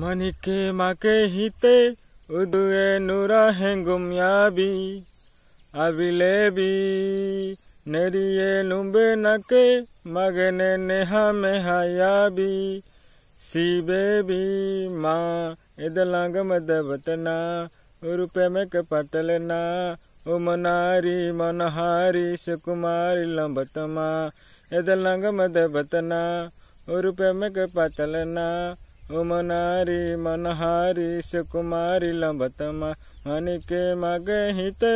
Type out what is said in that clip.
मनिके माके हिते उदुए नूरा हैं गुमयाबी अबिले भी नरिये नुम्बे नके मगने नेहा में हाया भी सी बेबी माँ इद लांग मद बतना रुपे में के पटलना उमनारी मनहारी सुकुमारी लंबतमा इद लांग मद बतना रुपे में के पटलना मनारी मनहारी सुकुमारी लंबतमा मन के मगहिते